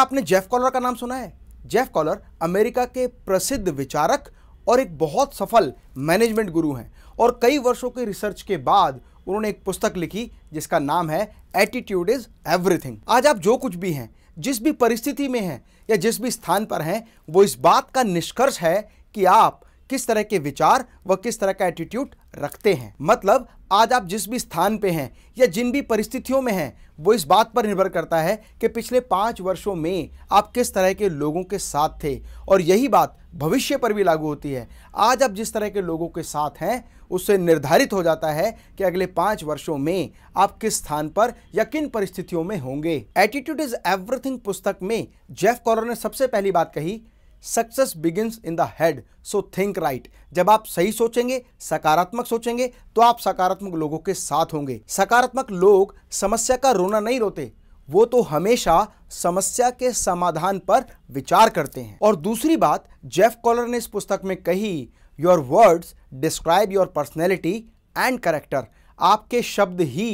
क्या आपने Jeff collar का नाम सुना है जेफ कॉलर अमेरिका के प्रसिद्ध विचारक और एक बहुत सफल मैनेजमेंट गुरु हैं और कई वर्षों के रिसर्च के बाद उन्होंने एक पुस्तक लिखी जिसका नाम है एटीट्यूड इज एवरीथिंग आज आप जो कुछ भी हैं जिस भी परिस्थिति में हैं या जिस भी स्थान पर हैं वो इस बात का निष्कर्ष है कि आप किस तरह के विचार व किस तरह का एटीट्यूड रखते हैं मतलब आज आप जिस भी स्थान पे हैं या जिन भी परिस्थितियों में हैं वो इस बात पर निर्भर करता है कि पिछले पाँच वर्षों में आप किस तरह के लोगों के साथ थे और यही बात भविष्य पर भी लागू होती है आज आप जिस तरह के लोगों के साथ हैं उससे निर्धारित हो जाता है कि अगले पाँच वर्षों में आप किस स्थान पर या किन परिस्थितियों में होंगे एटीट्यूड इज एवरीथिंग पुस्तक में जेफ कॉलर ने सबसे पहली बात कही success begins in the head so think right जब आप सही सोचेंगे सकारात्मक सोचेंगे तो आप सकारात्मक लोगों के साथ होंगे सकारात्मक लोग समस्या का रोना नहीं रोते वो तो हमेशा समस्या के समाधान पर विचार करते हैं और दूसरी बात जेफ कॉलर ने इस पुस्तक में कही your words describe your personality and character आपके शब्द ही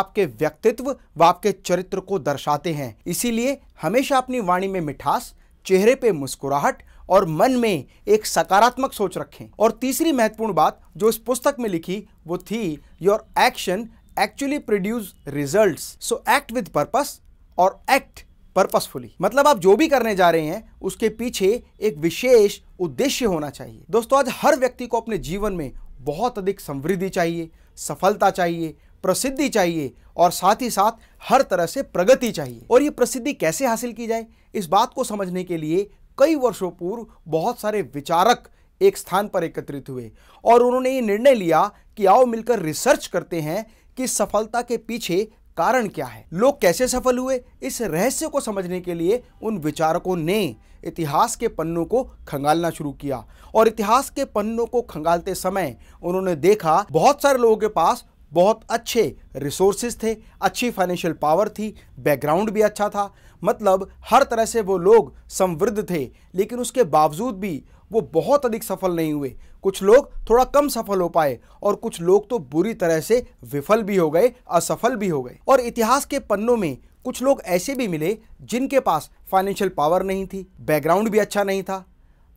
आपके व्यक्तित्व व आपके चरित्र को दर्शाते हैं इसीलिए हमेशा अपनी वाणी में मिठास चेहरे पे मुस्कुराहट और मन में एक सकारात्मक सोच रखें और तीसरी महत्वपूर्ण बात जो इस पुस्तक में लिखी वो थी your action actually produce result so act with purpose और एक्ट पर्पसफुली मतलब आप जो भी करने जा रहे हैं उसके पीछे एक विशेष उद्देश्य होना चाहिए दोस्तों आज हर व्यक्ति को अपने जीवन में बहुत अधिक समृद्धि चाहिए सफलता चाहिए प्रसिद्धि चाहिए और साथ ही साथ हर तरह से प्रगति चाहिए और ये प्रसिद्धि कैसे हासिल की जाए इस बात को समझने के लिए कई वर्षों पूर्व बहुत सारे विचारक एक स्थान पर एकत्रित हुए और उन्होंने ये निर्णय लिया कि आओ मिलकर रिसर्च करते हैं कि सफलता के पीछे कारण क्या है लोग कैसे सफल हुए इस रहस्य को समझने के लिए उन विचारकों ने इतिहास के पन्नों को खंगालना शुरू किया और इतिहास के पन्नों को खंगालते समय उन्होंने देखा बहुत सारे लोगों के पास बहुत अच्छे रिसोर्सेज थे अच्छी फाइनेंशियल पावर थी बैकग्राउंड भी अच्छा था मतलब हर तरह से वो लोग समृद्ध थे लेकिन उसके बावजूद भी वो बहुत अधिक सफल नहीं हुए कुछ लोग थोड़ा कम सफल हो पाए और कुछ लोग तो बुरी तरह से विफल भी हो गए असफल भी हो गए और इतिहास के पन्नों में कुछ लोग ऐसे भी मिले जिनके पास फाइनेंशियल पावर नहीं थी बैकग्राउंड भी अच्छा नहीं था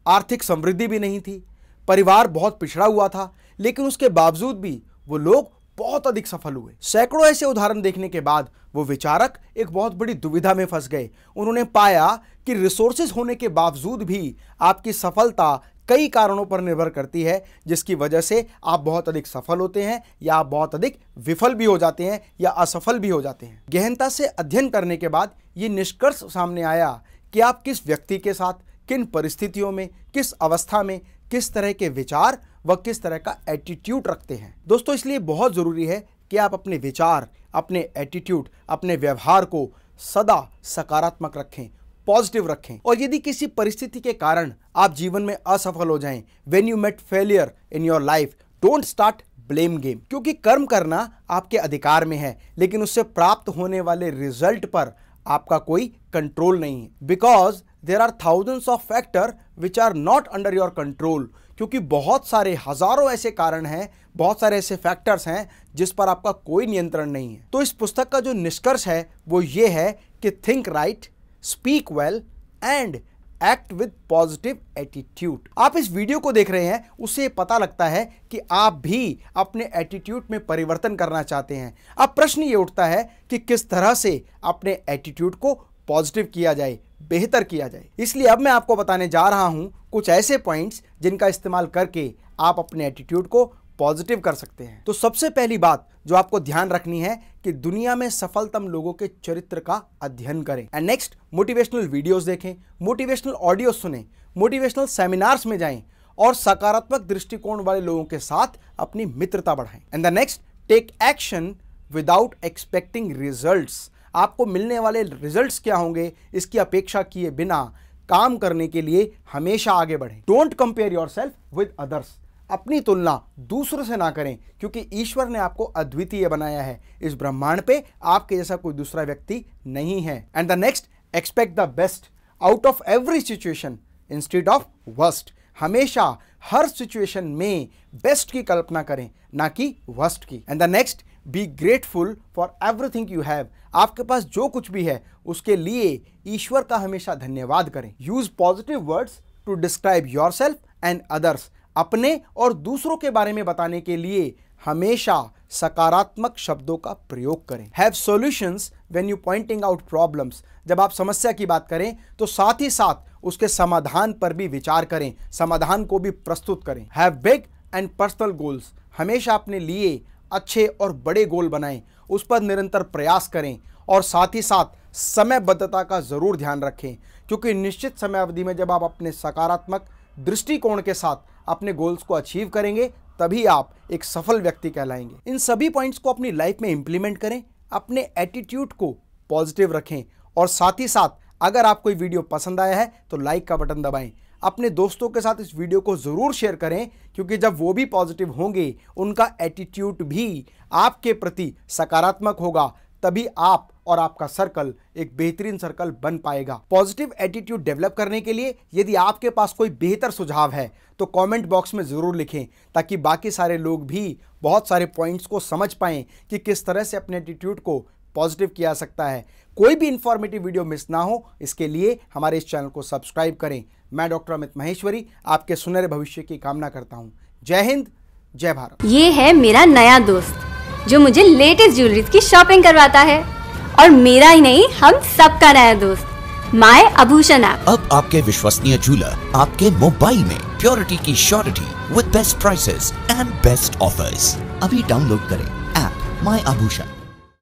आर्थिक समृद्धि भी नहीं थी परिवार बहुत पिछड़ा हुआ था लेकिन उसके बावजूद भी वो लोग बहुत अधिक सफल हुए सैकड़ों ऐसे उदाहरण देखने के बाद वो विचारक एक बहुत बड़ी दुविधा में फंस गए उन्होंने पाया कि रिसोर्सेज होने के बावजूद भी आपकी सफलता कई कारणों पर निर्भर करती है जिसकी वजह से आप बहुत अधिक सफल होते हैं या आप बहुत अधिक विफल भी हो जाते हैं या असफल भी हो जाते हैं गहनता से अध्ययन करने के बाद ये निष्कर्ष सामने आया कि आप किस व्यक्ति के साथ किन परिस्थितियों में किस अवस्था में किस तरह के विचार वह किस तरह का एटीट्यूड रखते हैं दोस्तों इसलिए बहुत ज़रूरी है कि आप अपने विचार अपने एटीट्यूड अपने व्यवहार को सदा सकारात्मक रखें पॉजिटिव रखें और यदि किसी परिस्थिति के कारण आप जीवन में असफल हो जाएं when you met failure in your life don't start blame game क्योंकि कर्म करना आपके अधिकार में है लेकिन उससे प्राप्त होने वाले रिजल्ट पर आपका कोई कंट्रोल नहीं है because there are thousands of factor which are not under your control क्योंकि बहुत सारे हज़ारों ऐसे कारण हैं बहुत सारे ऐसे फैक्टर्स हैं जिस पर आपका कोई नियंत्रण नहीं है तो इस पुस्तक का जो निष्कर्ष है वो ये है कि think right speak well and act with positive attitude आप इस वीडियो को देख रहे हैं उसे पता लगता है कि आप भी अपने एटीट्यूड में परिवर्तन करना चाहते हैं अब प्रश्न ये उठता है कि किस तरह से अपने एटीट्यूड को पॉजिटिव किया जाए बेहतर किया जाए इसलिए अब मैं आपको बताने जा रहा हूँ कुछ ऐसे पॉइंट्स जिनका इस्तेमाल करके आप अपने एटीट्यूड को पॉजिटिव कर सकते हैं तो सबसे पहली बात जो आपको ध्यान रखनी है कि दुनिया में सफलतम लोगों के चरित्र का अध्ययन करें एंड नेक्स्ट मोटिवेशनल वीडियोस देखें मोटिवेशनल ऑडियो सुने मोटिवेशनल सेमिनार्स में जाएं और सकारात्मक दृष्टिकोण वाले लोगों के साथ अपनी मित्रता बढ़ाएं and the next take action without expecting results आपको मिलने वाले रिजल्ट्स क्या होंगे इसकी अपेक्षा किए बिना काम करने के लिए हमेशा आगे बढ़ें don't compare yourself with others अपनी तुलना दूसरों से ना करें क्योंकि ईश्वर ने आपको अद्वितीय बनाया है इस ब्रह्मांड पे आपके जैसा कोई दूसरा व्यक्ति नहीं है and the next expect the best out of every situation instead of worst हमेशा हर सिचुएशन में बेस्ट की कल्पना करें ना कि वर्स्ट की and the next be grateful for everything you have आपके पास जो कुछ भी है उसके लिए ईश्वर का हमेशा धन्यवाद करें use positive words to describe yourself and others अपने और दूसरों के बारे में बताने के लिए हमेशा सकारात्मक शब्दों का प्रयोग करें have solutions when you pointing out problems जब आप समस्या की बात करें तो साथ ही साथ उसके समाधान पर भी विचार करें समाधान को भी प्रस्तुत करें have big and personal goals हमेशा अपने लिए अच्छे और बड़े गोल बनाएं उस पर निरंतर प्रयास करें और साथ ही साथ समयबद्धता का ज़रूर ध्यान रखें क्योंकि निश्चित समय अवधि में जब आप अपने सकारात्मक दृष्टिकोण के साथ अपने गोल्स को अचीव करेंगे तभी आप एक सफल व्यक्ति कहलाएंगे इन सभी पॉइंट्स को अपनी लाइफ में इम्प्लीमेंट करें अपने एटीट्यूड को पॉजिटिव रखें और साथ ही साथ अगर आपको वीडियो पसंद आया है तो लाइक का बटन दबाएं अपने दोस्तों के साथ इस वीडियो को ज़रूर शेयर करें क्योंकि जब वो भी पॉजिटिव होंगे उनका एटीट्यूड भी आपके प्रति सकारात्मक होगा तभी आप और आपका सर्कल एक बेहतरीन सर्कल बन पाएगा पॉजिटिव एटीट्यूड डेवलप करने के लिए यदि आपके पास कोई बेहतर सुझाव है तो कमेंट बॉक्स में ज़रूर लिखें ताकि बाकी सारे लोग भी बहुत सारे पॉइंट्स को समझ पाएँ कि किस तरह से अपने एटीट्यूड को पॉजिटिव किया सकता है कोई भी इंफॉर्मेटिव वीडियो मिस ना हो इसके लिए हमारे इस चैनल को सब्सक्राइब करें मैं डॉक्टर अमित महेश्वरी आपके सुनहरे भविष्य की कामना करता हूँ जय हिंद जय भारत ये है मेरा नया दोस्त जो मुझे लेटेस्ट ज्वेलरी की शॉपिंग करवाता है और मेरा ही नहीं हम सबका नया दोस्त माय आभूषण ऐप अब आपके विश्वसनीय जूलर आपके मोबाइल में प्योरिटी की surety with best prices and best offers अभी डाउनलोड करें ऐप माय आभूषण